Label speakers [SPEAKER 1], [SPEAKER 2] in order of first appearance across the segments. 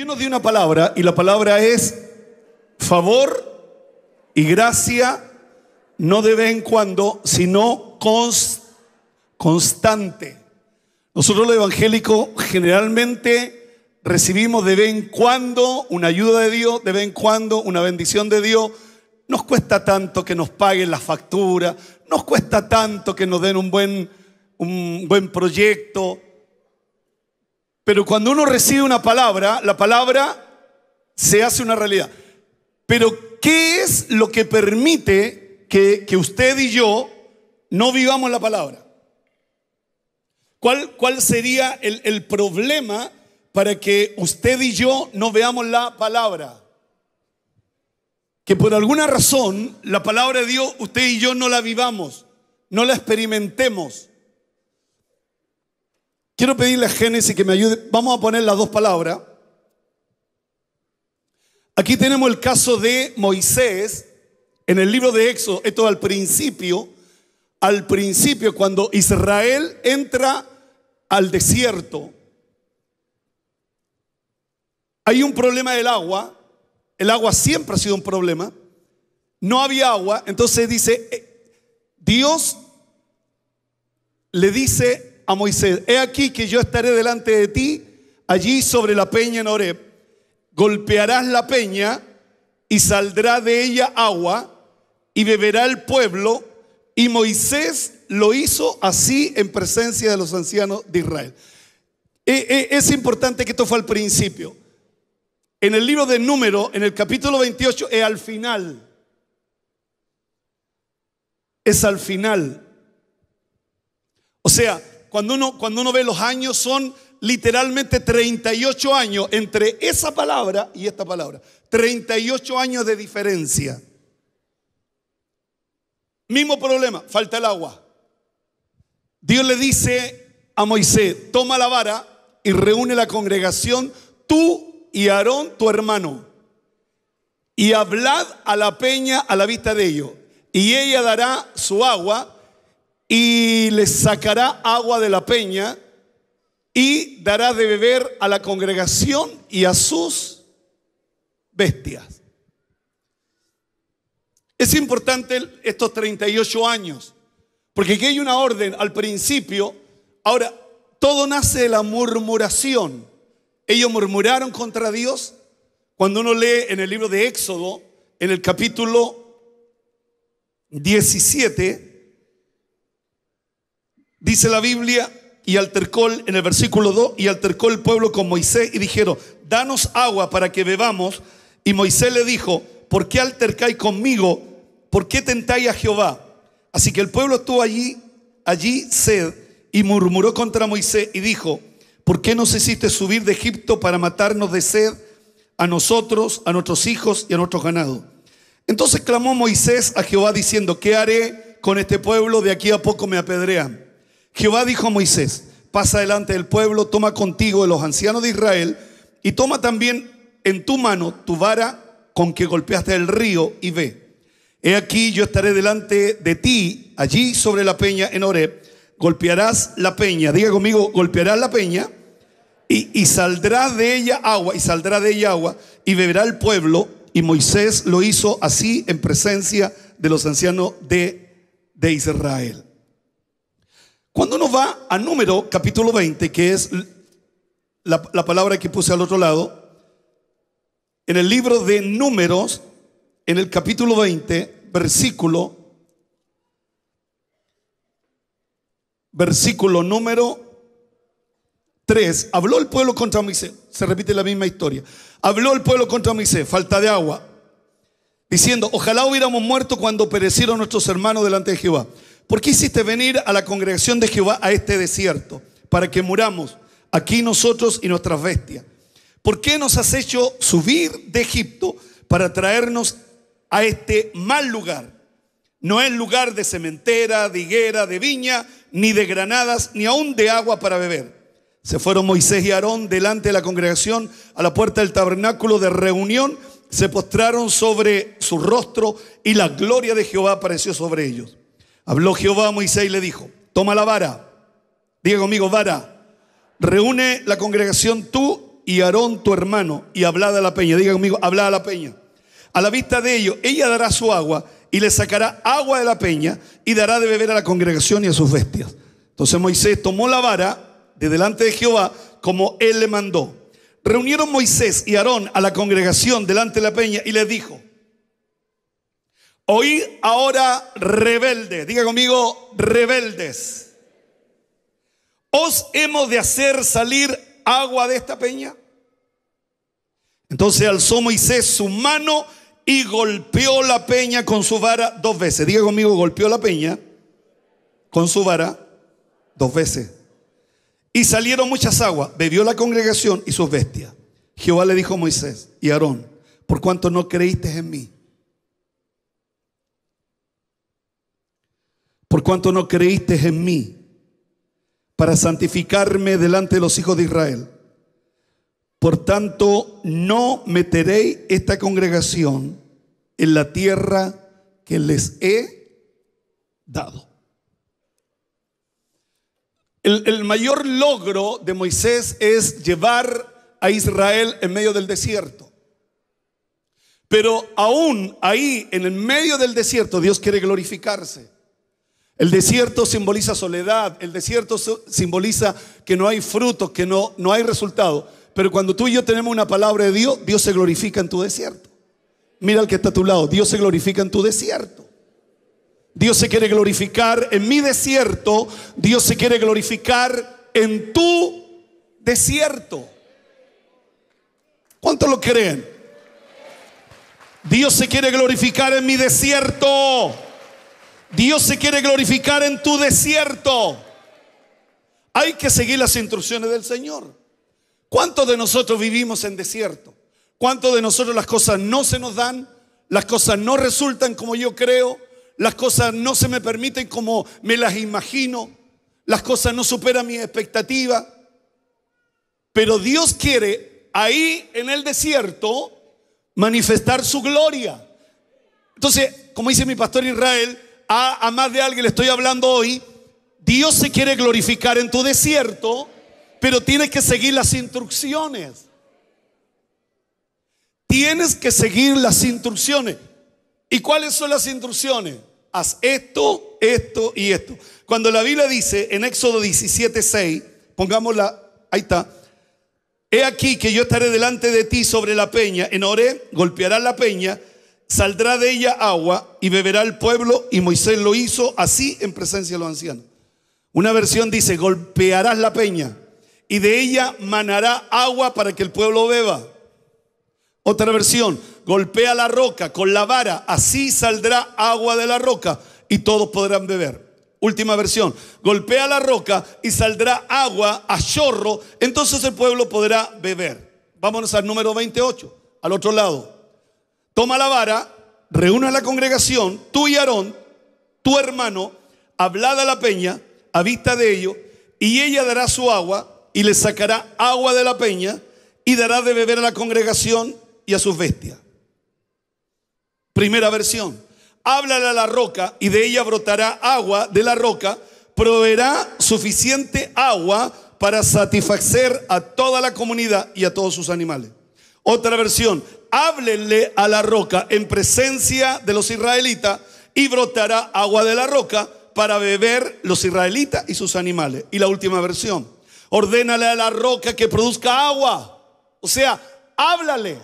[SPEAKER 1] Dios nos dio una palabra y la palabra es favor y gracia, no de vez en cuando, sino constante. Nosotros los evangélicos generalmente recibimos de vez en cuando una ayuda de Dios, de vez en cuando una bendición de Dios. Nos cuesta tanto que nos paguen las facturas, nos cuesta tanto que nos den un buen, un buen proyecto, pero cuando uno recibe una palabra, la palabra se hace una realidad. Pero ¿qué es lo que permite que, usted y yo no vivamos la palabra? ¿Cuál, sería el, el problema para que usted y yo no veamos la palabra? Que por alguna razón la palabra de Dios usted y yo no la vivamos, no la experimentemos. Quiero pedirle a Génesis que me ayude. Vamos a poner las dos palabras. Aquí tenemos el caso de Moisés en el libro de Éxodo. Esto al principio. Al principio, cuando Israel entra al desierto, hay un problema del agua. El agua siempre ha sido un problema. No había agua. Entonces dice, eh, Dios le dice a Moisés, he aquí que yo estaré delante de ti allí sobre la peña en Oreb Golpearás la peña y saldrá de ella agua y beberá el pueblo. Y Moisés lo hizo así en presencia de los ancianos de Israel. E, e, es importante que esto fue al principio. En el libro de Número, en el capítulo 28, es al final. Es al final. O sea, cuando uno, cuando uno ve los años, son literalmente 38 años entre esa palabra y esta palabra. 38 años de diferencia. Mismo problema, falta el agua. Dios le dice a Moisés, toma la vara y reúne la congregación, tú y Aarón, tu hermano, y hablad a la peña a la vista de ellos, y ella dará su agua y les sacará agua de la peña y dará de beber a la congregación y a sus bestias. Es importante estos 38 años, porque aquí hay una orden al principio. Ahora, todo nace de la murmuración. Ellos murmuraron contra Dios. Cuando uno lee en el libro de Éxodo, en el capítulo 17, Dice la Biblia, y altercó en el versículo 2, y altercó el pueblo con Moisés y dijeron, danos agua para que bebamos. Y Moisés le dijo, ¿por qué altercáis conmigo? ¿Por qué tentáis a Jehová? Así que el pueblo estuvo allí, allí sed, y murmuró contra Moisés y dijo, ¿por qué nos hiciste subir de Egipto para matarnos de sed a nosotros, a nuestros hijos y a nuestros ganados? Entonces clamó Moisés a Jehová diciendo, ¿qué haré con este pueblo? De aquí a poco me apedrean. Jehová dijo a Moisés, pasa delante del pueblo, toma contigo de los ancianos de Israel y toma también en tu mano tu vara con que golpeaste el río y ve. He aquí yo estaré delante de ti, allí sobre la peña en Oreb. Golpearás la peña, diga conmigo, golpearás la peña y, saldrá de ella agua, y saldrá de ella agua y beberá el pueblo. Y Moisés lo hizo así en presencia de los ancianos de, de Israel. Cuando uno va a número capítulo 20, que es la, palabra que puse al otro lado, en el libro de números, en el capítulo 20, versículo, versículo número 3, habló el pueblo contra Moisés, se repite la misma historia, habló el pueblo contra Moisés, falta de agua, diciendo, ojalá hubiéramos muerto cuando perecieron nuestros hermanos delante de Jehová. ¿Por qué hiciste venir a la congregación de Jehová a este desierto? Para que muramos aquí nosotros y nuestras bestias. ¿Por qué nos has hecho subir de Egipto para traernos a este mal lugar? No es lugar de cementera, de higuera, de viña, ni de granadas, ni aún de agua para beber. Se fueron Moisés y Aarón delante de la congregación a la puerta del tabernáculo de reunión, se postraron sobre su rostro y la gloria de Jehová apareció sobre ellos. Habló Jehová a Moisés y le dijo, toma la vara, diga conmigo, vara, reúne la congregación tú y Aarón tu hermano y habla de la peña, diga conmigo, habla a la peña. A la vista de ellos, ella dará su agua y le sacará agua de la peña y dará de beber a la congregación y a sus bestias. Entonces Moisés tomó la vara de delante de Jehová como él le mandó. Reunieron Moisés y Aarón a la congregación delante de la peña y les dijo, Oí ahora rebeldes diga conmigo rebeldes. ¿Os hemos de hacer salir agua de esta peña? Entonces alzó Moisés su mano y golpeó la peña con su vara dos veces. Diga conmigo, golpeó la peña con su vara dos veces. Y salieron muchas aguas, bebió la congregación y sus bestias. Jehová le dijo a Moisés y a Aarón, por cuanto no creíste en mí por cuanto no creíste en mí, para santificarme delante de los hijos de Israel. Por tanto, no meteré esta congregación en la tierra que les he dado. El, el mayor logro de Moisés es llevar a Israel en medio del desierto. Pero aún ahí, en el medio del desierto, Dios quiere glorificarse. El desierto simboliza soledad, el desierto simboliza que no hay frutos, que no, no hay resultado. Pero cuando tú y yo tenemos una palabra de Dios, Dios se glorifica en tu desierto. Mira el que está a tu lado, Dios se glorifica en tu desierto. Dios se quiere glorificar en mi desierto, Dios se quiere glorificar en tu desierto. ¿Cuántos lo creen? Dios se quiere glorificar en mi desierto. Dios se quiere glorificar en tu desierto. Hay que seguir las instrucciones del Señor. ¿Cuántos de nosotros vivimos en desierto? ¿Cuántos de nosotros las cosas no se nos dan? Las cosas no resultan como yo creo. Las cosas no se me permiten como me las imagino. Las cosas no superan mi expectativa Pero Dios quiere ahí en el desierto manifestar su gloria. Entonces, como dice mi pastor Israel, a, más de alguien le estoy hablando hoy, Dios se quiere glorificar en tu desierto, pero tienes que seguir las instrucciones. Tienes que seguir las instrucciones. ¿Y cuáles son las instrucciones? Haz esto, esto y esto. Cuando la Biblia dice en Éxodo 17.6 6, pongámosla, ahí está. He aquí que yo estaré delante de ti sobre la peña. En Oré golpearás la peña Saldrá de ella agua y beberá el pueblo y Moisés lo hizo así en presencia de los ancianos. Una versión dice, golpearás la peña y de ella manará agua para que el pueblo beba. Otra versión, golpea la roca con la vara, así saldrá agua de la roca y todos podrán beber. Última versión, golpea la roca y saldrá agua a chorro, entonces el pueblo podrá beber. Vámonos al número 28, al otro lado. Toma la vara, reúna a la congregación, tú y Aarón, tu hermano, habla a la peña a vista de ello, y ella dará su agua y le sacará agua de la peña y dará de beber a la congregación y a sus bestias. Primera versión. Háblale a la roca y de ella brotará agua de la roca, proveerá suficiente agua para satisfacer a toda la comunidad y a todos sus animales. Otra versión, Háblele a la roca en presencia de los israelitas y brotará agua de la roca para beber los israelitas y sus animales. Y la última versión, ordénale a la roca que produzca agua. O sea, háblale.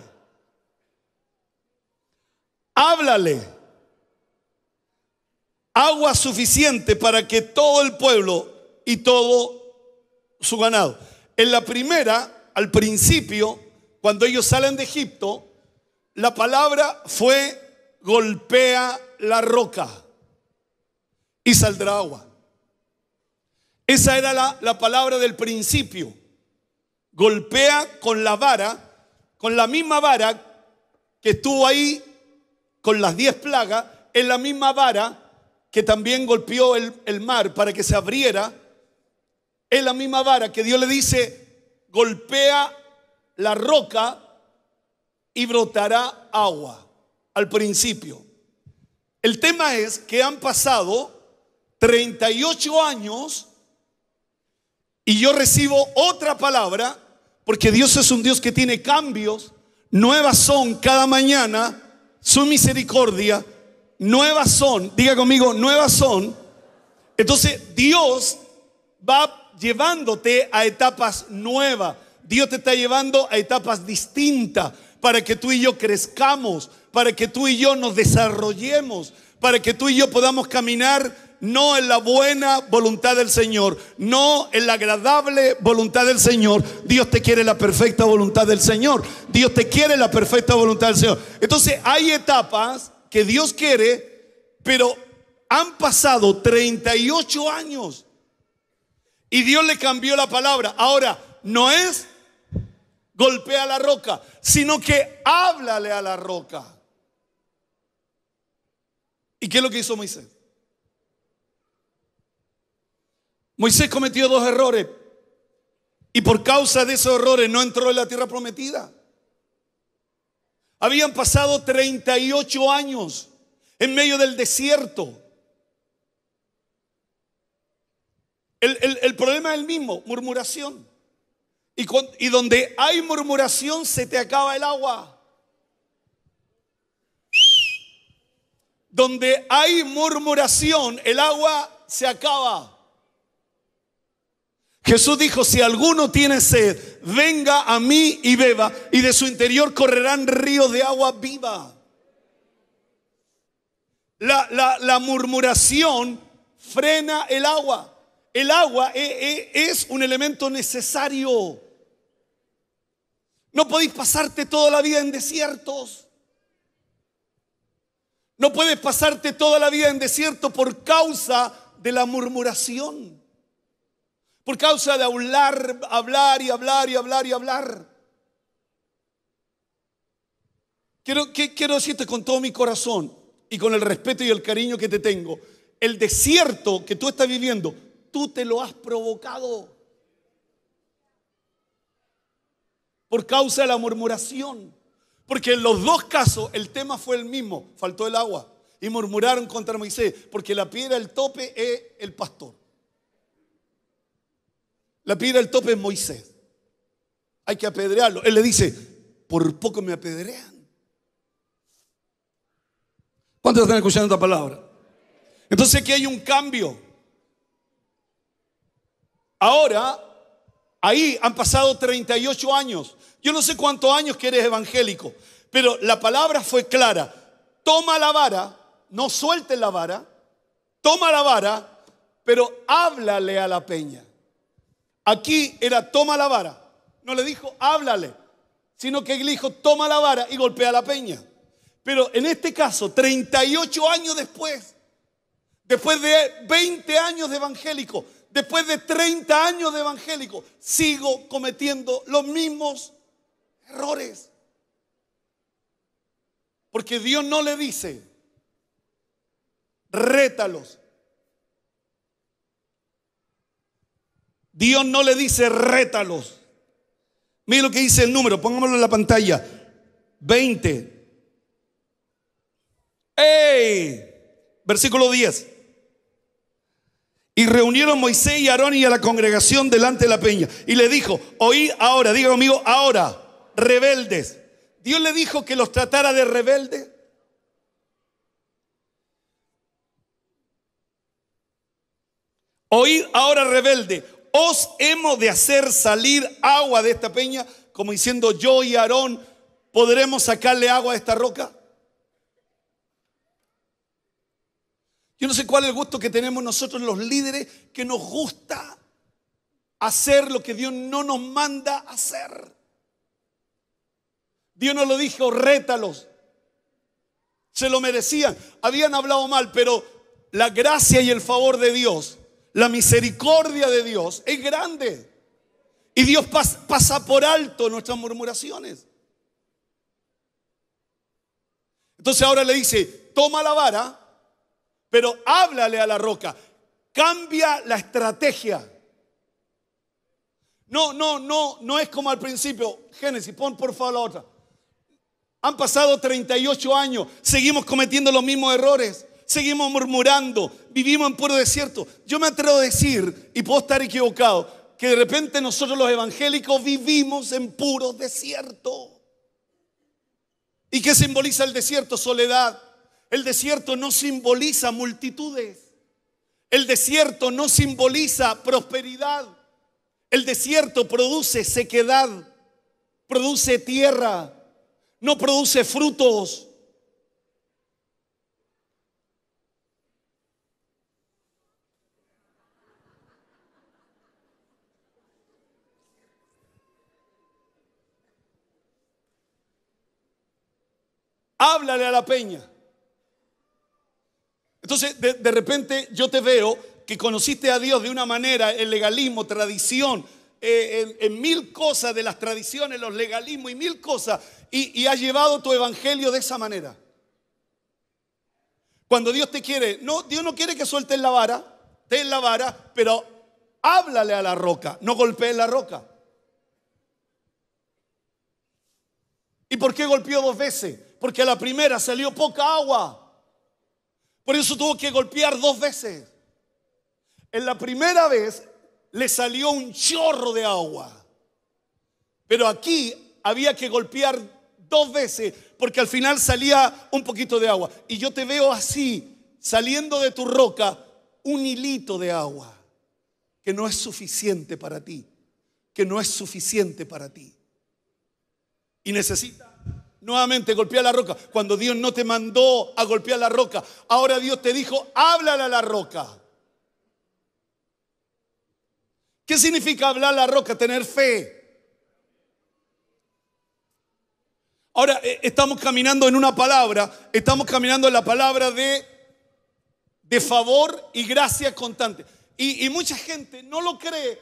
[SPEAKER 1] Háblale. Agua suficiente para que todo el pueblo y todo su ganado. En la primera, al principio, cuando ellos salen de Egipto, la palabra fue golpea la roca y saldrá agua. Esa era la, palabra del principio. Golpea con la vara, con la misma vara que estuvo ahí con las diez plagas, es la misma vara que también golpeó el, el mar para que se abriera. Es la misma vara que Dios le dice, golpea la roca y brotará agua al principio. El tema es que han pasado 38 años y yo recibo otra palabra porque Dios es un Dios que tiene cambios, nuevas son cada mañana su misericordia, nuevas son, diga conmigo, nuevas son. Entonces Dios va llevándote a etapas nuevas, Dios te está llevando a etapas distintas para que tú y yo crezcamos, para que tú y yo nos desarrollemos, para que tú y yo podamos caminar no en la buena voluntad del Señor, no en la agradable voluntad del Señor. Dios te quiere la perfecta voluntad del Señor. Dios te quiere la perfecta voluntad del Señor. Entonces hay etapas que Dios quiere, pero han pasado 38 años y Dios le cambió la palabra. Ahora, no es golpea la roca, sino que háblale a la roca. ¿Y qué es lo que hizo Moisés? Moisés cometió dos errores y por causa de esos errores no entró en la tierra prometida. Habían pasado 38 años en medio del desierto. El, problema es el mismo, murmuración. Y, donde hay murmuración se te acaba el agua. Donde hay murmuración, el agua se acaba. Jesús dijo, si alguno tiene sed, venga a mí y beba, y de su interior correrán ríos de agua viva. La, murmuración frena el agua. El agua es, eh, eh, es un elemento necesario. No podéis pasarte toda la vida en desiertos. No puedes pasarte toda la vida en desierto por causa de la murmuración. Por causa de hablar, hablar y hablar y hablar y hablar. Quiero, quiero decirte con todo mi corazón y con el respeto y el cariño que te tengo, el desierto que tú estás viviendo, tú te lo has provocado. por causa de la murmuración. Porque en los dos casos el tema fue el mismo, faltó el agua. Y murmuraron contra Moisés, porque la piedra del tope es el pastor. La piedra del tope es Moisés. Hay que apedrearlo. Él le dice, por poco me apedrean. ¿Cuántos están escuchando esta palabra? Entonces aquí hay un cambio. Ahora, ahí han pasado 38 años. Yo no sé cuántos años que eres evangélico, pero la palabra fue clara. Toma la vara, no suelte la vara, toma la vara, pero háblale a la peña. Aquí era toma la vara, no le dijo háblale, sino que le dijo toma la vara y golpea la peña. Pero en este caso, 38 años después, después de 20 años de evangélico, después de 30 años de evangélico, sigo cometiendo los mismos errores. Porque Dios no le dice, rétalos. Dios no le dice, rétalos. Mira lo que dice el número, pongámoslo en la pantalla. 20. ¡Ey! Versículo 10. Y reunieron Moisés y Aarón y a la congregación delante de la peña. Y le dijo, oí ahora, diga conmigo, ahora rebeldes. Dios le dijo que los tratara de rebeldes. Oíd ahora rebelde, os hemos de hacer salir agua de esta peña, como diciendo yo y Aarón, ¿podremos sacarle agua a esta roca? Yo no sé cuál es el gusto que tenemos nosotros los líderes, que nos gusta hacer lo que Dios no nos manda hacer. Dios no lo dijo, rétalos. Se lo merecían. Habían hablado mal, pero la gracia y el favor de Dios, la misericordia de Dios es grande. Y Dios pasa por alto nuestras murmuraciones. Entonces ahora le dice, toma la vara, pero háblale a la roca. Cambia la estrategia. No, no, no, no es como al principio. Génesis, pon por favor la otra. Han pasado 38 años, seguimos cometiendo los mismos errores, seguimos murmurando, vivimos en puro desierto. Yo me atrevo a decir, y puedo estar equivocado, que de repente nosotros los evangélicos vivimos en puro desierto. ¿Y qué simboliza el desierto? Soledad. El desierto no simboliza multitudes. El desierto no simboliza prosperidad. El desierto produce sequedad, produce tierra, no produce frutos. Háblale a la peña. Entonces, de, repente yo te veo que conociste a Dios de una manera, el legalismo, tradición, eh, en, mil cosas de las tradiciones, los legalismos y mil cosas, y, ha has llevado tu evangelio de esa manera. Cuando Dios te quiere, no, Dios no quiere que sueltes la vara, ten la vara, pero háblale a la roca, no golpees la roca. ¿Y por qué golpeó dos veces? Porque a la primera salió poca agua. Por eso tuvo que golpear dos veces. En la primera vez le salió un chorro de agua. Pero aquí había que golpear dos veces porque al final salía un poquito de agua. Y yo te veo así, saliendo de tu roca, un hilito de agua que no es suficiente para ti, que no es suficiente para ti. Y necesita nuevamente golpear la roca. Cuando Dios no te mandó a golpear la roca, ahora Dios te dijo, háblale a la roca. ¿Qué significa hablar la roca? Tener fe. Ahora, eh, estamos caminando en una palabra, estamos caminando en la palabra de, de favor y gracia constante. Y, mucha gente no lo cree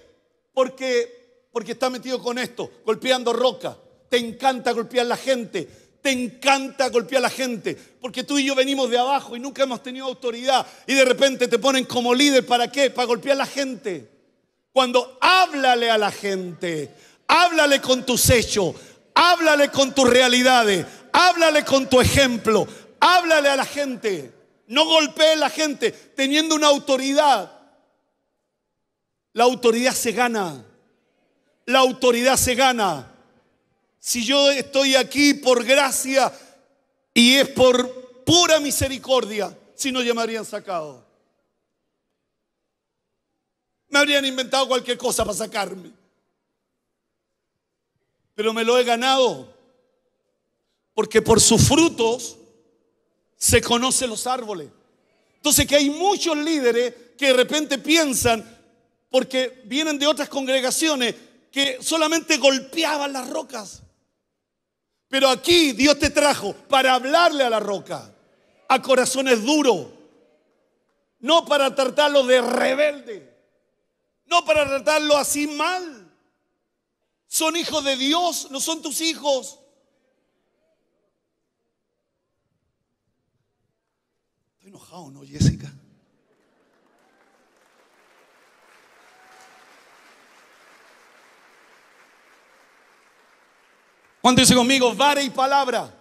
[SPEAKER 1] porque, porque está metido con esto, golpeando roca. Te encanta golpear la gente, te encanta golpear la gente, porque tú y yo venimos de abajo y nunca hemos tenido autoridad y de repente te ponen como líder, ¿para qué? Para golpear la gente. Cuando háblale a la gente, háblale con tus hechos, háblale con tus realidades, háblale con tu ejemplo, háblale a la gente. No golpee a la gente teniendo una autoridad. La autoridad se gana. La autoridad se gana. Si yo estoy aquí por gracia y es por pura misericordia, si no llamarían sacado. Me habrían inventado cualquier cosa para sacarme. Pero me lo he ganado. Porque por sus frutos se conocen los árboles. Entonces que hay muchos líderes que de repente piensan, porque vienen de otras congregaciones, que solamente golpeaban las rocas. Pero aquí Dios te trajo para hablarle a la roca, a corazones duros, no para tratarlo de rebelde no para tratarlo así mal. Son hijos de Dios, no son tus hijos. Estoy enojado, ¿no, Jessica? ¿Cuánto dice conmigo? Vara y palabra.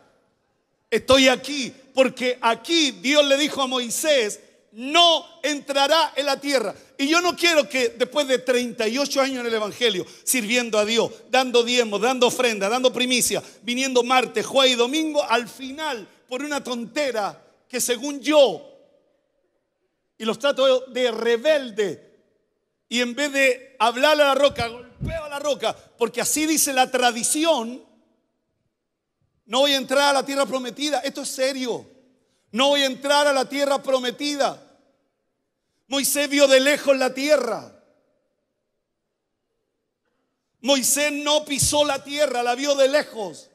[SPEAKER 1] Estoy aquí porque aquí Dios le dijo a Moisés, no entrará en la tierra. Y yo no quiero que después de 38 años en el Evangelio, sirviendo a Dios, dando diezmos, dando ofrenda, dando primicia, viniendo martes, jueves y domingo, al final, por una tontera que según yo, y los trato de rebelde, y en vez de hablarle a la roca, golpeo a la roca, porque así dice la tradición, no voy a entrar a la tierra prometida, esto es serio, no voy a entrar a la tierra prometida. Moisés vio de lejos la tierra. Moisés no pisó la tierra, la vio de lejos.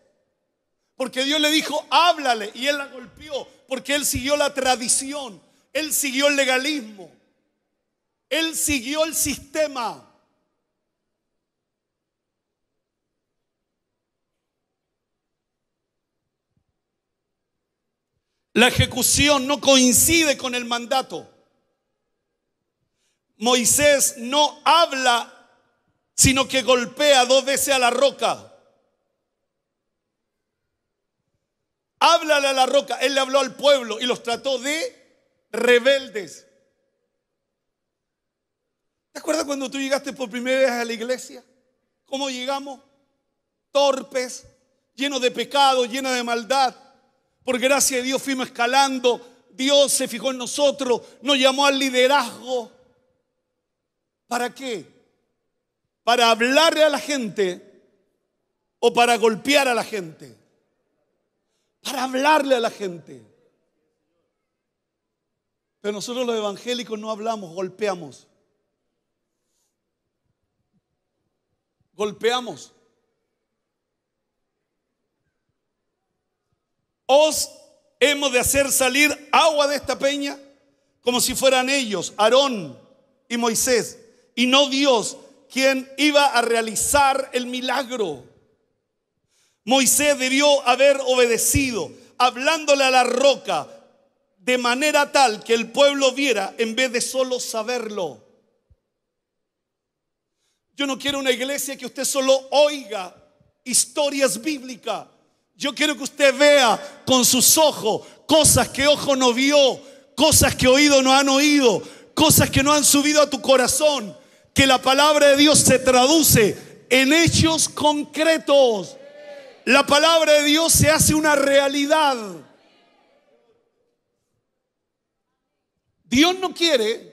[SPEAKER 1] Porque Dios le dijo, háblale. Y él la golpeó. Porque él siguió la tradición. Él siguió el legalismo. Él siguió el sistema. La ejecución no coincide con el mandato. Moisés no habla, sino que golpea dos veces a la roca. Háblale a la roca. Él le habló al pueblo y los trató de rebeldes. ¿Te acuerdas cuando tú llegaste por primera vez a la iglesia? ¿Cómo llegamos? Torpes, llenos de pecado, llenos de maldad. Por gracia de Dios fuimos escalando. Dios se fijó en nosotros, nos llamó al liderazgo. ¿Para qué? ¿Para hablarle a la gente o para golpear a la gente? Para hablarle a la gente. Pero nosotros los evangélicos no hablamos, golpeamos. Golpeamos. Os hemos de hacer salir agua de esta peña como si fueran ellos, Aarón y Moisés y no Dios quien iba a realizar el milagro. Moisés debió haber obedecido, hablándole a la roca, de manera tal que el pueblo viera en vez de solo saberlo. Yo no quiero una iglesia que usted solo oiga historias bíblicas. Yo quiero que usted vea con sus ojos cosas que ojo no vio, cosas que oído no han oído, cosas que no han subido a tu corazón, que la palabra de Dios se traduce en hechos concretos. La palabra de Dios se hace una realidad. Dios no quiere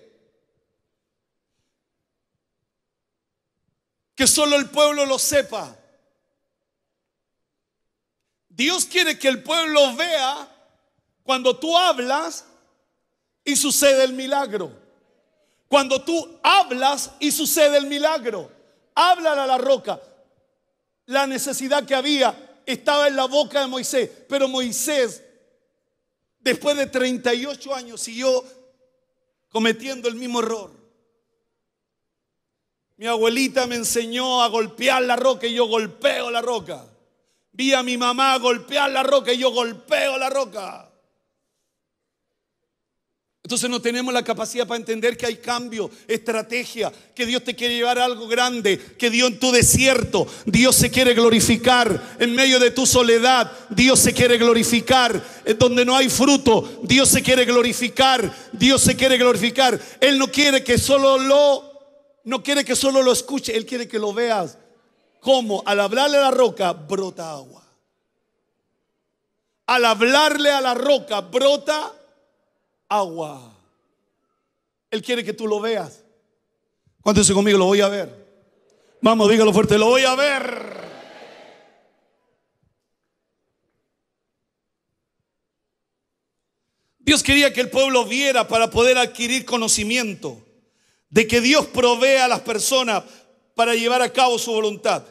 [SPEAKER 1] que solo el pueblo lo sepa. Dios quiere que el pueblo vea cuando tú hablas y sucede el milagro. Cuando tú hablas y sucede el milagro, háblale a la roca. La necesidad que había estaba en la boca de Moisés, pero Moisés, después de 38 años, siguió cometiendo el mismo error. Mi abuelita me enseñó a golpear la roca y yo golpeo la roca. Vi a mi mamá golpear la roca y yo golpeo la roca. Entonces no tenemos la capacidad para entender que hay cambio, estrategia, que Dios te quiere llevar a algo grande, que Dios en tu desierto, Dios se quiere glorificar, en medio de tu soledad, Dios se quiere glorificar, en donde no hay fruto, Dios se quiere glorificar, Dios se quiere glorificar. Él no quiere que solo lo, no quiere que solo lo escuche, Él quiere que lo veas. como Al hablarle a la roca, brota agua. Al hablarle a la roca, brota agua. Él quiere que tú lo veas. Cuéntese conmigo, lo voy a ver. Vamos, dígalo fuerte, lo voy a ver. Dios quería que el pueblo viera para poder adquirir conocimiento de que Dios provee a las personas para llevar a cabo su voluntad.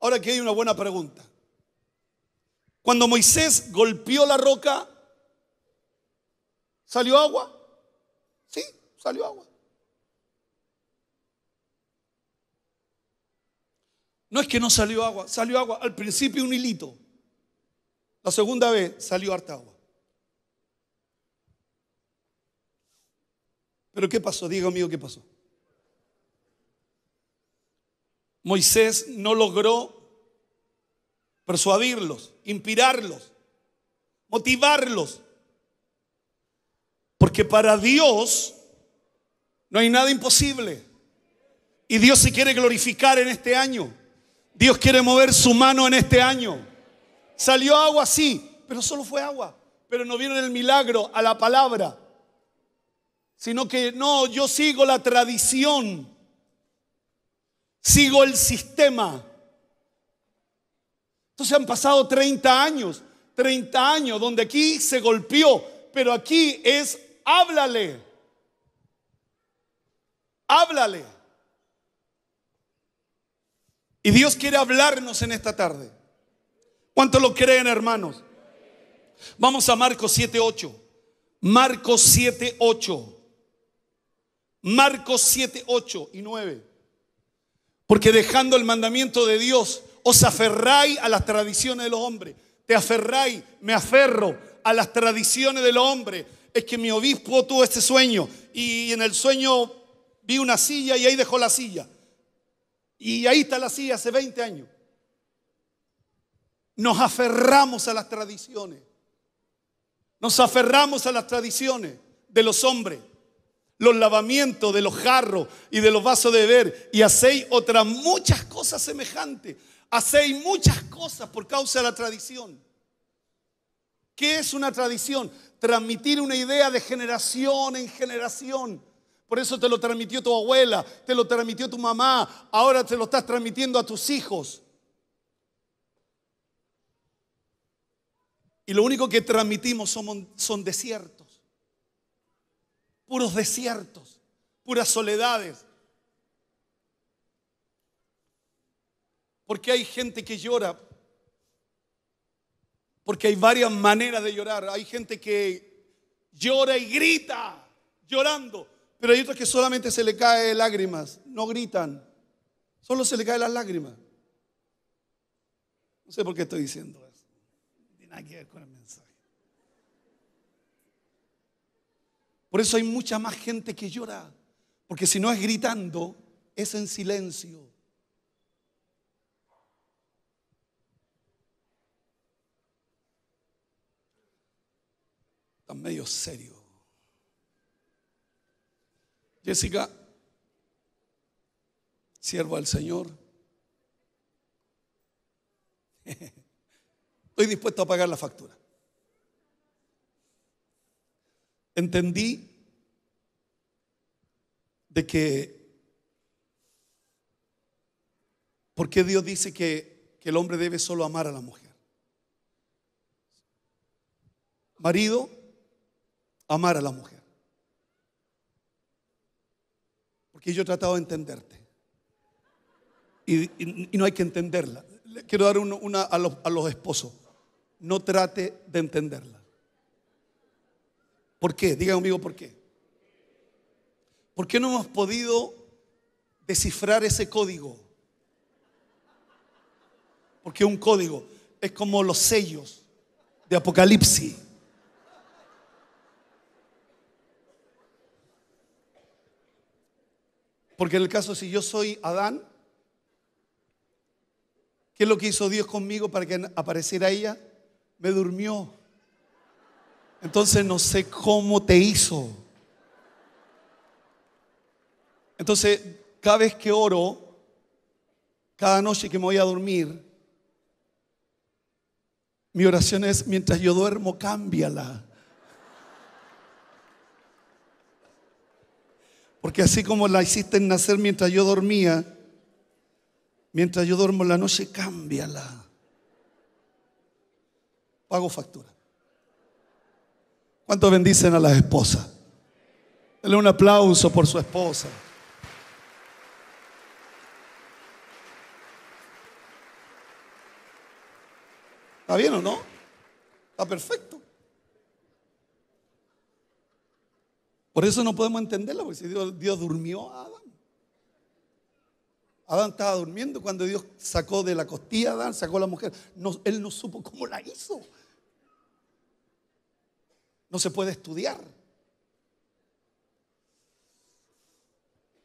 [SPEAKER 1] Ahora que hay una buena pregunta. Cuando Moisés golpeó la roca, ¿Salió agua? Sí, salió agua. No es que no salió agua, salió agua. Al principio un hilito. La segunda vez salió harta agua. Pero ¿qué pasó? Diga amigo, ¿qué pasó? Moisés no logró persuadirlos, inspirarlos, motivarlos para Dios no hay nada imposible. Y Dios se quiere glorificar en este año. Dios quiere mover su mano en este año. Salió agua, sí, pero solo fue agua. Pero no vieron el milagro a la palabra. Sino que no, yo sigo la tradición. Sigo el sistema. Entonces han pasado 30 años. 30 años donde aquí se golpeó, pero aquí es háblale. Háblale. Y Dios quiere hablarnos en esta tarde. ¿Cuánto lo creen, hermanos? Vamos a Marcos 7:8. Marcos 8 Marcos 7, 8 y 9. Porque dejando el mandamiento de Dios, os aferráis a las tradiciones de los hombres. Te aferráis, me aferro a las tradiciones del hombre es que mi obispo tuvo este sueño y en el sueño vi una silla y ahí dejó la silla. Y ahí está la silla hace 20 años. Nos aferramos a las tradiciones. Nos aferramos a las tradiciones de los hombres. Los lavamientos de los jarros y de los vasos de beber. Y hacéis otras muchas cosas semejantes. Hacéis muchas cosas por causa de la tradición. ¿Qué es una tradición? transmitir una idea de generación en generación. Por eso te lo transmitió tu abuela, te lo transmitió tu mamá, ahora te lo estás transmitiendo a tus hijos. Y lo único que transmitimos son, son desiertos, puros desiertos, puras soledades. Porque hay gente que llora porque hay varias maneras de llorar. Hay gente que llora y grita llorando, pero hay otros que solamente se le caen lágrimas, no gritan, solo se le caen las lágrimas. No sé por qué estoy diciendo eso. No tiene que ver con el mensaje. Por eso hay mucha más gente que llora, porque si no es gritando, es en silencio. medio serio. Jessica, siervo al Señor. Estoy dispuesto a pagar la factura. Entendí de que, porque Dios dice que el hombre debe solo amar a la mujer? Marido, amar a la mujer. Porque yo he tratado de entenderte. Y, no hay que entenderla. quiero dar una, a, los, a los esposos. No trate de entenderla. ¿Por qué? Diga conmigo por qué. ¿Por qué no hemos podido descifrar ese código? Porque un código es como los sellos de Apocalipsis. Porque en el caso si yo soy Adán, ¿qué es lo que hizo Dios conmigo para que apareciera ella? Me durmió. Entonces no sé cómo te hizo. Entonces, cada vez que oro, cada noche que me voy a dormir, mi oración es, mientras yo duermo, cámbiala. Porque así como la hiciste nacer mientras yo dormía, mientras yo duermo la noche, cámbiala. Pago factura. ¿Cuántos bendicen a las esposas? Denle un aplauso por su esposa. ¿Está bien o no? Está perfecto. Por eso no podemos entenderlo, porque si Dios, durmió a Adán. Adán estaba durmiendo cuando Dios sacó de la costilla a Adán, sacó a la mujer. él no supo cómo la hizo. No se puede estudiar.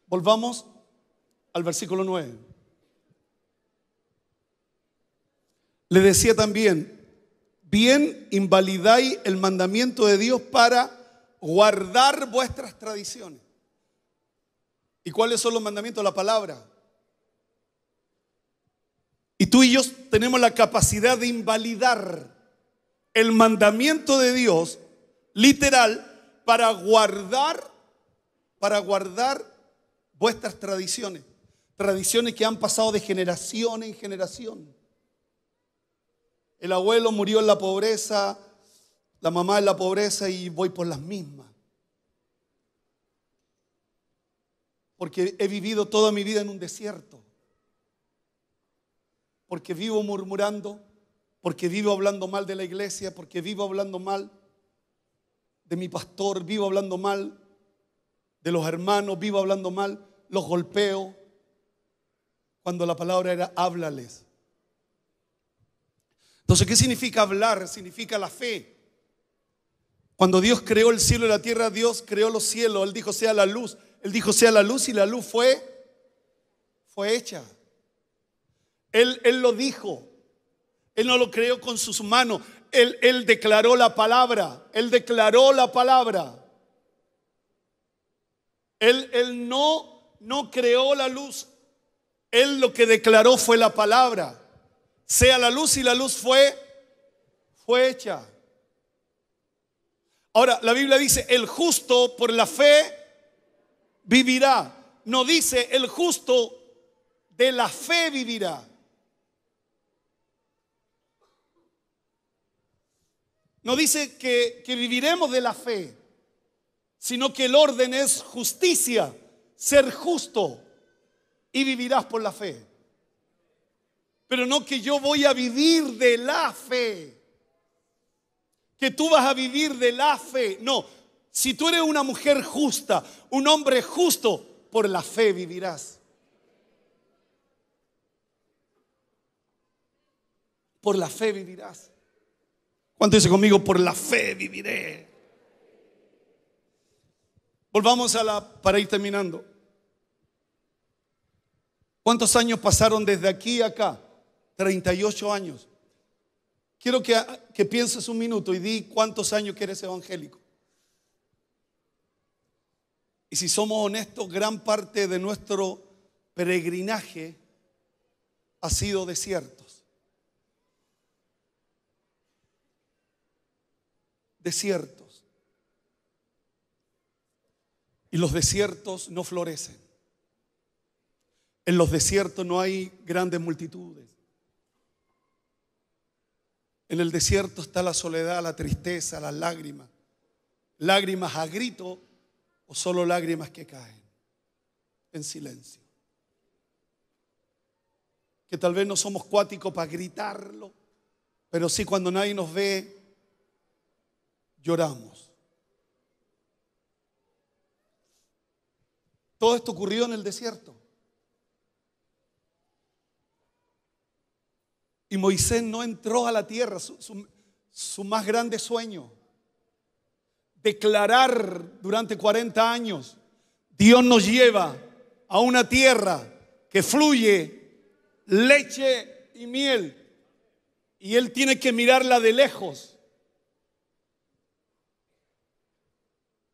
[SPEAKER 1] Volvamos al versículo 9. Le decía también, bien invalidáis el mandamiento de Dios para guardar vuestras tradiciones. ¿Y cuáles son los mandamientos? La palabra. Y tú y yo tenemos la capacidad de invalidar el mandamiento de Dios, literal, para guardar, para guardar vuestras tradiciones. Tradiciones que han pasado de generación en generación. El abuelo murió en la pobreza, la mamá en la pobreza y voy por las mismas. Porque he vivido toda mi vida en un desierto. Porque vivo murmurando, porque vivo hablando mal de la iglesia, porque vivo hablando mal de mi pastor, vivo hablando mal de los hermanos, vivo hablando mal, los golpeo, cuando la palabra era háblales. Entonces, ¿qué significa hablar? Significa la fe. Cuando Dios creó el cielo y la tierra, Dios creó los cielos. Él dijo sea la luz. Él dijo sea la luz y la luz fue, fue hecha. Él, él lo dijo. Él no lo creó con sus manos. Él, él declaró la palabra. Él declaró la palabra. Él, él no, no creó la luz. Él lo que declaró fue la palabra. Sea la luz y la luz fue, fue hecha. Ahora, la Biblia dice, el justo por la fe vivirá. No dice, el justo de la fe vivirá. No dice que, viviremos de la fe, sino que el orden es justicia, ser justo y vivirás por la fe. Pero no que yo voy a vivir de la fe que tú vas a vivir de la fe. No, si tú eres una mujer justa, un hombre justo, por la fe vivirás. Por la fe vivirás. ¿Cuánto dice conmigo? Por la fe viviré. Volvamos a la, para ir terminando. ¿Cuántos años pasaron desde aquí a acá? 38 años. Quiero que, pienses un minuto y di cuántos años que eres evangélico. Y si somos honestos, gran parte de nuestro peregrinaje ha sido desiertos. Desiertos. Y los desiertos no florecen. En los desiertos no hay grandes multitudes. En el desierto está la soledad, la tristeza, las lágrimas. Lágrimas a grito o solo lágrimas que caen en silencio. Que tal vez no somos cuáticos para gritarlo, pero sí cuando nadie nos ve, lloramos. Todo esto ocurrió en el desierto. Y Moisés no entró a la tierra, su, más grande sueño, declarar durante 40 años, Dios nos lleva a una tierra que fluye leche y miel. Y él tiene que mirarla de lejos.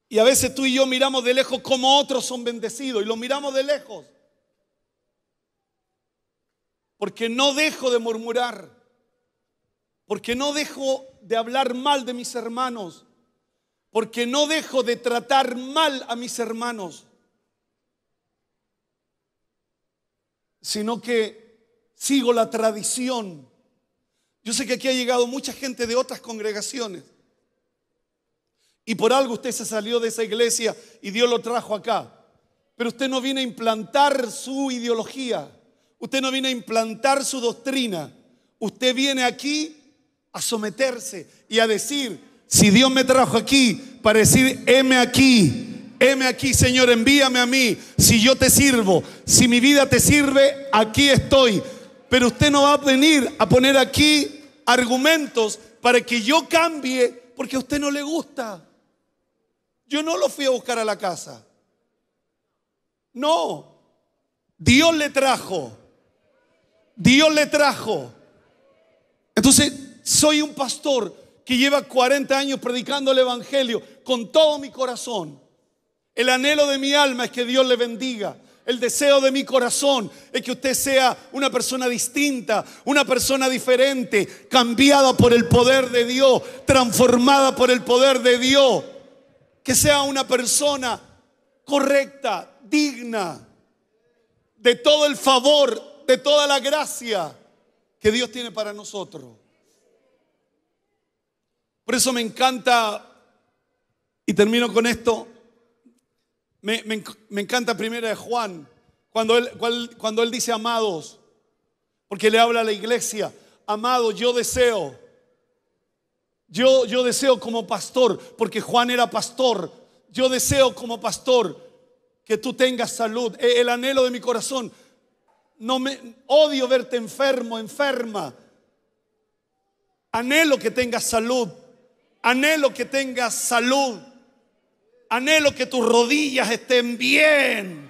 [SPEAKER 1] Y a veces tú y yo miramos de lejos como otros son bendecidos y lo miramos de lejos porque no dejo de murmurar, porque no dejo de hablar mal de mis hermanos, porque no dejo de tratar mal a mis hermanos, sino que sigo la tradición. Yo sé que aquí ha llegado mucha gente de otras congregaciones. Y por algo usted se salió de esa iglesia y Dios lo trajo acá. Pero usted no viene a implantar su ideología. Usted no viene a implantar su doctrina. Usted viene aquí a someterse y a decir, si Dios me trajo aquí, para decir, heme aquí, heme aquí, Señor, envíame a mí. Si yo te sirvo, si mi vida te sirve, aquí estoy. Pero usted no va a venir a poner aquí argumentos para que yo cambie porque a usted no le gusta. Yo no lo fui a buscar a la casa. No, Dios le trajo. Dios le trajo. Entonces, soy un pastor que lleva 40 años predicando el Evangelio con todo mi corazón. El anhelo de mi alma es que Dios le bendiga. El deseo de mi corazón es que usted sea una persona distinta, una persona diferente, cambiada por el poder de Dios, transformada por el poder de Dios. Que sea una persona correcta, digna de todo el favor de toda la gracia que Dios tiene para nosotros. Por eso me encanta, y termino con esto, me, encanta Primero de Juan, cuando él, cuando él dice amados, porque le habla a la iglesia, amado, yo deseo, yo, yo deseo como pastor, porque Juan era pastor, yo deseo como pastor que tú tengas salud, e, el anhelo de mi corazón no me odio verte enfermo, enferma. Anhelo que tengas salud. Anhelo que tengas salud. Anhelo que tus rodillas estén bien.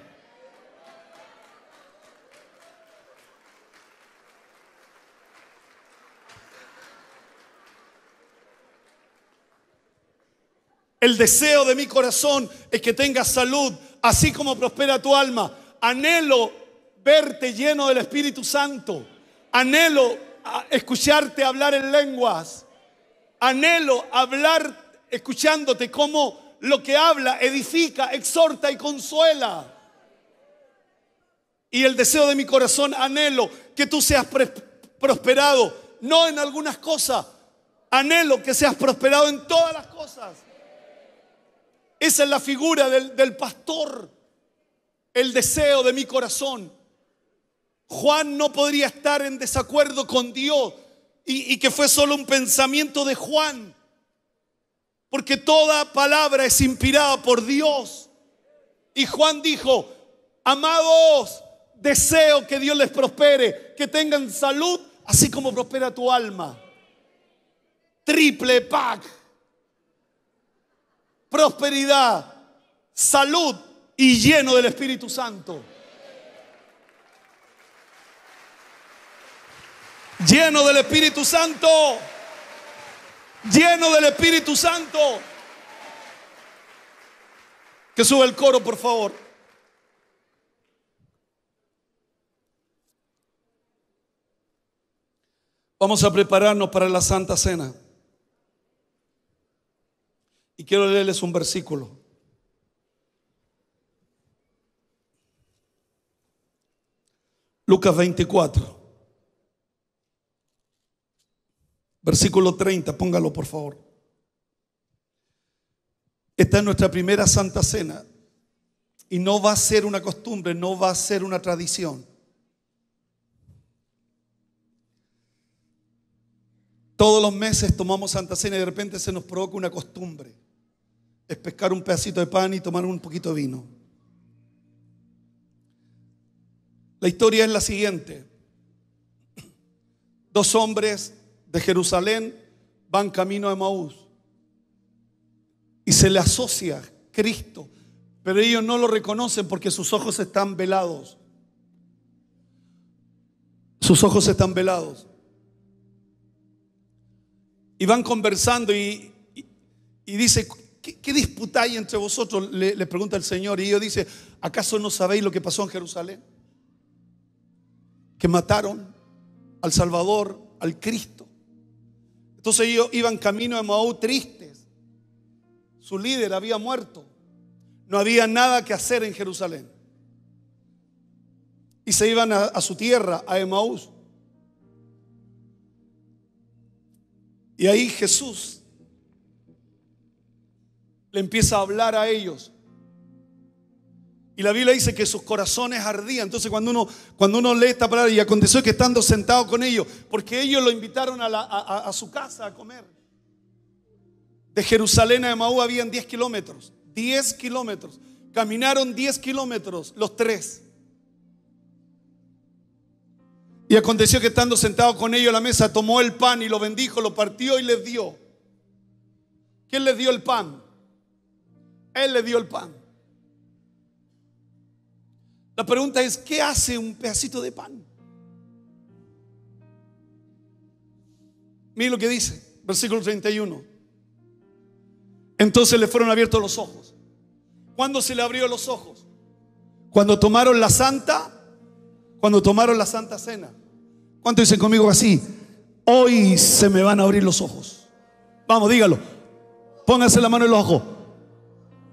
[SPEAKER 1] El deseo de mi corazón es que tengas salud, así como prospera tu alma. Anhelo verte lleno del Espíritu Santo. Anhelo escucharte hablar en lenguas. Anhelo hablar escuchándote como lo que habla edifica, exhorta y consuela. Y el deseo de mi corazón anhelo que tú seas prosperado, no en algunas cosas. Anhelo que seas prosperado en todas las cosas. Esa es la figura del pastor el deseo de mi corazón Juan no podría estar en desacuerdo con Dios y, que fue solo un pensamiento de Juan. Porque toda palabra es inspirada por Dios. Y Juan dijo, amados, deseo que Dios les prospere, que tengan salud, así como prospera tu alma. Triple pack. Prosperidad, salud y lleno del Espíritu Santo. lleno del Espíritu Santo, lleno del Espíritu Santo. Que sube el coro, por favor. Vamos a prepararnos para la Santa Cena. Y quiero leerles un versículo. Lucas 24. Versículo 30, póngalo por favor. Esta es nuestra primera Santa Cena y no va a ser una costumbre, no va a ser una tradición. Todos los meses tomamos Santa Cena y de repente se nos provoca una costumbre. Es pescar un pedacito de pan y tomar un poquito de vino. La historia es la siguiente. Dos hombres de Jerusalén van camino a Emaús. Y se le asocia Cristo, pero ellos no lo reconocen porque sus ojos están velados. Sus ojos están velados. Y van conversando y, dice, ¿qué, disputáis entre vosotros? Le, le pregunta el Señor. Y ellos dice, ¿acaso no sabéis lo que pasó en Jerusalén? Que mataron al Salvador, al Cristo entonces ellos iban camino a Emaús tristes. Su líder había muerto. No había nada que hacer en Jerusalén. Y se iban a su tierra, a Emaús. Y ahí Jesús le empieza a hablar a ellos y la Biblia dice que sus corazones ardían. Entonces cuando uno, cuando uno lee esta palabra y aconteció que estando sentado con ellos, porque ellos lo invitaron a, su casa a comer. De Jerusalén a Emaú habían 10 kilómetros. 10 kilómetros. Caminaron 10 kilómetros los tres. Y aconteció que estando sentado con ellos a la mesa, tomó el pan y lo bendijo, lo partió y les dio. ¿Quién les dio el pan? Él les dio el pan. La pregunta es, ¿qué hace un pedacito de pan? Mira lo que dice, versículo 31. Entonces le fueron abiertos los ojos. ¿Cuándo se le abrió los ojos? Cuando tomaron la santa, cuando tomaron la santa cena. ¿Cuánto dicen conmigo así? Hoy se me van a abrir los ojos. Vamos, dígalo. Póngase la mano en los ojos.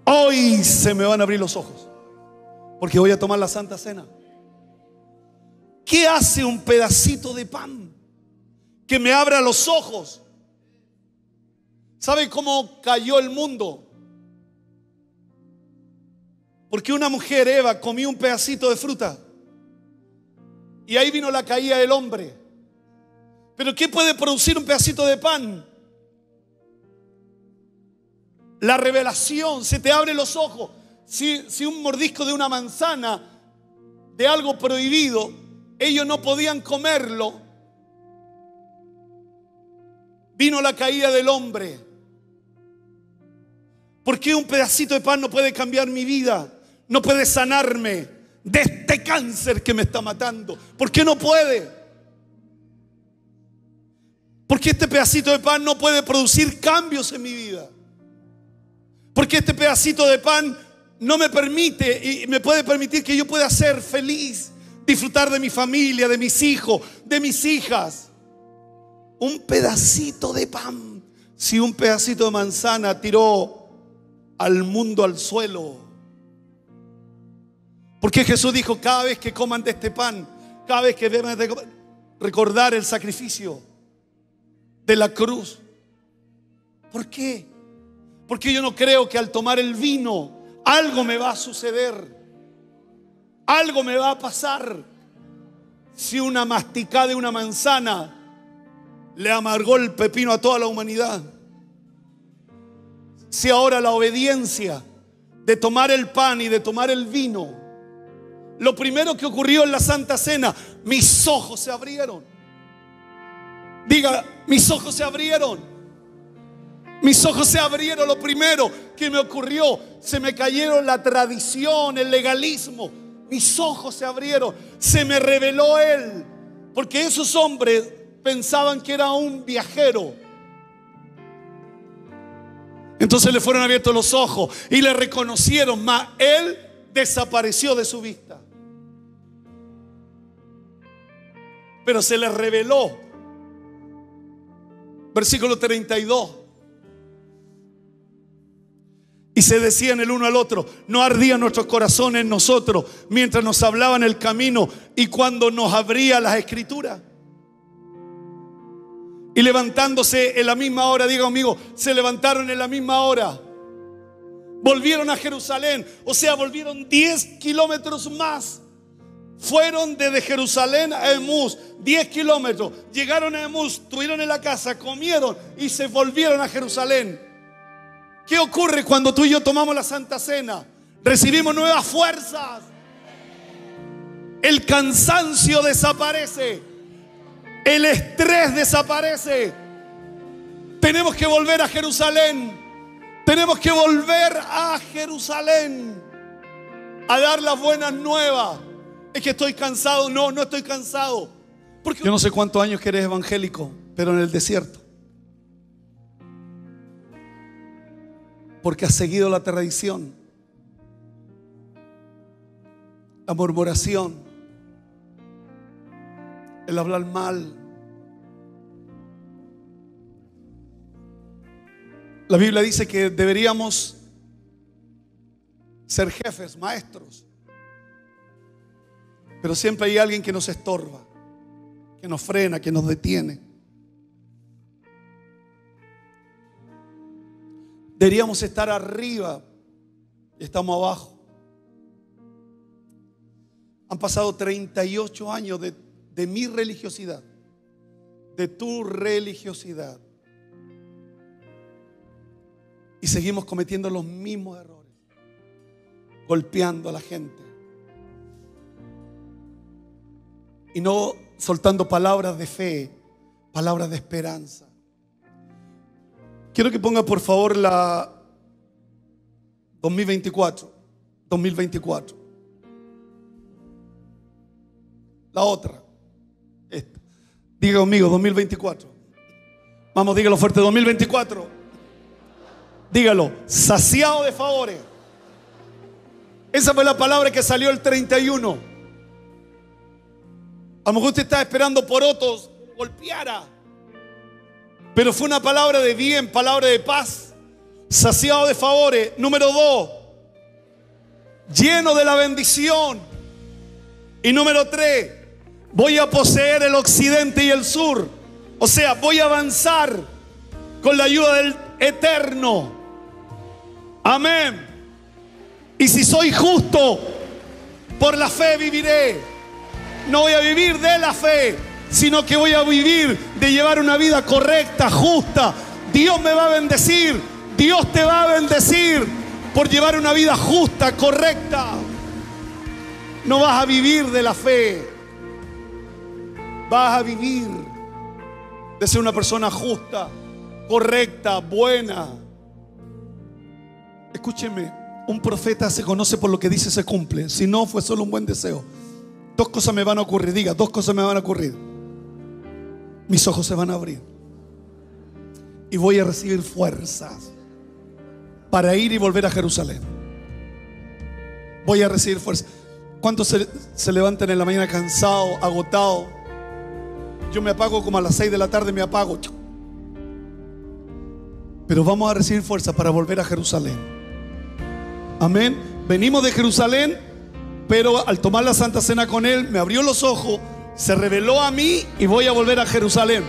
[SPEAKER 1] Hoy se me van a abrir los ojos. Porque voy a tomar la Santa Cena. ¿Qué hace un pedacito de pan que me abra los ojos? ¿Sabe cómo cayó el mundo? Porque una mujer, Eva, comió un pedacito de fruta. Y ahí vino la caída del hombre. Pero ¿qué puede producir un pedacito de pan? La revelación, se te abre los ojos si, un mordisco de una manzana, de algo prohibido, ellos no podían comerlo, vino la caída del hombre. ¿Por qué un pedacito de pan no puede cambiar mi vida? No puede sanarme de este cáncer que me está matando. ¿Por qué no puede? ¿Por qué este pedacito de pan no puede producir cambios en mi vida. ¿Por qué este pedacito de pan no me permite y me puede permitir que yo pueda ser feliz, disfrutar de mi familia, de mis hijos, de mis hijas. Un pedacito de pan, si un pedacito de manzana tiró al mundo al suelo. Porque Jesús dijo, cada vez que coman de este pan, cada vez que beban este recordar el sacrificio de la cruz. ¿Por qué? Porque yo no creo que al tomar el vino, algo me va a suceder. Algo me va a pasar. Si una masticada de una manzana le amargó el pepino a toda la humanidad. Si ahora la obediencia de tomar el pan y de tomar el vino, lo primero que ocurrió en la Santa Cena, mis ojos se abrieron. Diga, mis ojos se abrieron. Mis ojos se abrieron, lo primero que me ocurrió, se me cayeron la tradición, el legalismo. Mis ojos se abrieron, se me reveló Él. Porque esos hombres pensaban que era un viajero. Entonces le fueron abiertos los ojos y le reconocieron, mas Él desapareció de su vista. Pero se le reveló. Versículo 32. Y se decían el uno al otro, no ardían nuestros corazones en nosotros mientras nos hablaban el camino y cuando nos abría las escrituras. Y levantándose en la misma hora, diga amigo, se levantaron en la misma hora. Volvieron a Jerusalén, o sea, volvieron 10 kilómetros más. Fueron desde Jerusalén a Emús 10 kilómetros. Llegaron a Emus, estuvieron en la casa, comieron y se volvieron a Jerusalén. ¿Qué ocurre cuando tú y yo tomamos la Santa Cena? Recibimos nuevas fuerzas. El cansancio desaparece. El estrés desaparece. Tenemos que volver a Jerusalén. Tenemos que volver a Jerusalén a dar las buenas nuevas. Es que estoy cansado. No, no estoy cansado. yo no sé cuántos años que eres evangélico, pero en el desierto. porque ha seguido la tradición, la murmuración, el hablar mal. La Biblia dice que deberíamos ser jefes, maestros, pero siempre hay alguien que nos estorba, que nos frena, que nos detiene. Deberíamos estar arriba y estamos abajo. Han pasado 38 años de, de mi religiosidad, de tu religiosidad. Y seguimos cometiendo los mismos errores, golpeando a la gente. Y no soltando palabras de fe, palabras de esperanza. Quiero que ponga por favor la 2024. 2024. La otra. Esta. Diga conmigo, 2024. Vamos, dígalo fuerte, 2024. Dígalo, saciado de favores. Esa fue la palabra que salió el 31. A lo mejor usted está esperando por otros golpeara pero fue una palabra de bien, palabra de paz, saciado de favores. Número dos, lleno de la bendición. Y número tres, voy a poseer el occidente y el sur. O sea, voy a avanzar con la ayuda del eterno. Amén. Y si soy justo, por la fe viviré. No voy a vivir de la fe, sino que voy a vivir de llevar una vida correcta, justa. Dios me va a bendecir, Dios te va a bendecir por llevar una vida justa, correcta. No vas a vivir de la fe, vas a vivir de ser una persona justa, correcta, buena. Escúcheme, un profeta se conoce por lo que dice se cumple, si no fue solo un buen deseo. Dos cosas me van a ocurrir, diga, dos cosas me van a ocurrir mis ojos se van a abrir. Y voy a recibir fuerzas para ir y volver a Jerusalén. Voy a recibir fuerzas. ¿Cuántos se, levantan en la mañana cansado, agotado? Yo me apago como a las 6 de la tarde, me apago. Pero vamos a recibir fuerza para volver a Jerusalén. Amén. Venimos de Jerusalén, pero al tomar la Santa Cena con Él, me abrió los ojos se reveló a mí y voy a volver a Jerusalén.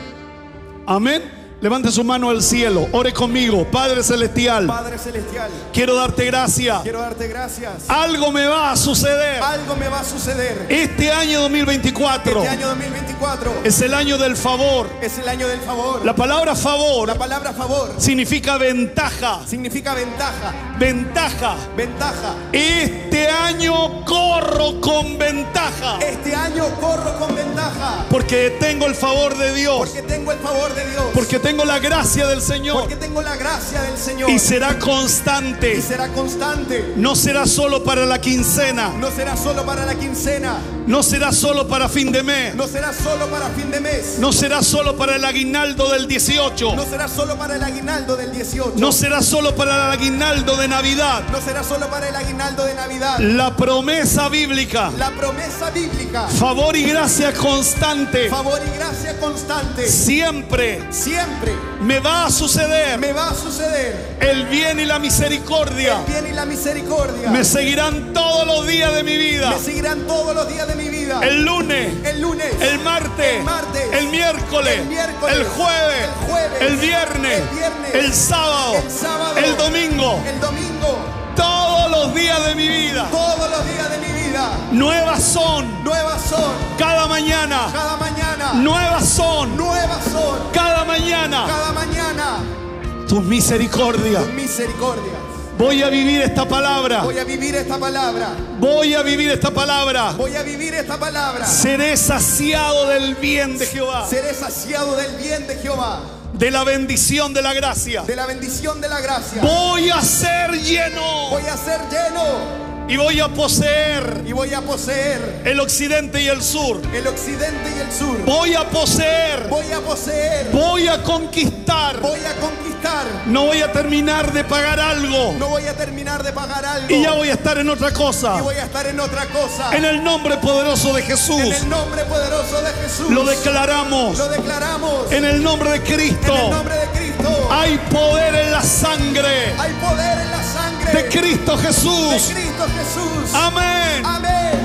[SPEAKER 1] Amén. Levante su mano al cielo, ore conmigo, Padre celestial. Padre
[SPEAKER 2] celestial. Quiero darte gracias. Quiero darte gracias. Algo me va a suceder. Algo me va a suceder. Este
[SPEAKER 1] año 2024. Este año
[SPEAKER 2] 2024. Es el año del favor. Es el año del favor. La
[SPEAKER 1] palabra favor. La palabra favor significa ventaja. Significa
[SPEAKER 2] ventaja
[SPEAKER 1] Ventaja. Ventaja. Este año corro con
[SPEAKER 2] ventaja. Este año corro con ventaja.
[SPEAKER 1] Porque tengo el favor de Dios. Porque tengo el favor de Dios. Porque tengo la gracia del Señor. Porque
[SPEAKER 2] tengo la gracia del Señor. Y será
[SPEAKER 1] constante. Y será constante. No será solo para la quincena. No será solo para la quincena. No será solo para fin de mes. No será solo para fin de mes. No será solo para el aguinaldo del 18. No será solo
[SPEAKER 2] para el aguinaldo del 18. No será
[SPEAKER 1] solo para el aguinaldo
[SPEAKER 2] de Navidad. No será solo para el aguinaldo de Navidad. La
[SPEAKER 1] promesa bíblica.
[SPEAKER 2] La promesa bíblica. Favor y gracia constante. Favor y gracia constante. Siempre. Siempre. Me va a suceder. Me va a suceder. El bien y la misericordia. El bien y la misericordia. Me seguirán todos los días de mi vida. Me seguirán todos los días de mi vida. El lunes. El lunes. El martes. El martes miércoles, el, miércoles, el, jueves, el jueves, el, viernes, el, sábado, el domingo, el, domingo, todos los días de mi vida. Todos los días de mi vida. Nueva son. Nueva son. Cada mañana. Cada mañana. Nueva son. Nueva son. Cada mañana. Cada mañana.
[SPEAKER 1] Tus misericordias. Tus
[SPEAKER 2] misericordias
[SPEAKER 1] Voy a vivir esta palabra. Voy a
[SPEAKER 2] vivir esta palabra.
[SPEAKER 1] Voy a vivir esta palabra. Voy
[SPEAKER 2] a vivir esta palabra. Seré saciado del bien de Jehová. Seré saciado del bien de Jehová. De la bendición de la gracia. De la bendición de la gracia. Voy a ser
[SPEAKER 1] lleno. Voy a ser lleno. Y voy a poseer. Y voy a poseer. El occidente y el sur. El occidente y el sur. Voy a poseer. Voy a poseer. Voy a conquistar. Voy a conquistar. No voy a terminar de pagar algo. No
[SPEAKER 2] voy a terminar de pagar algo. Y ya voy a estar en
[SPEAKER 1] otra cosa. Y voy a
[SPEAKER 2] estar en otra cosa. En el nombre poderoso de Jesús. En el nombre poderoso de Jesús. Lo declaramos. Lo declaramos. En el nombre de Cristo. En el nombre de Cristo. Hay poder en la sangre. Hay poder en la sangre de Cristo Jesús. De Cristo Jesús. Amén. Amén.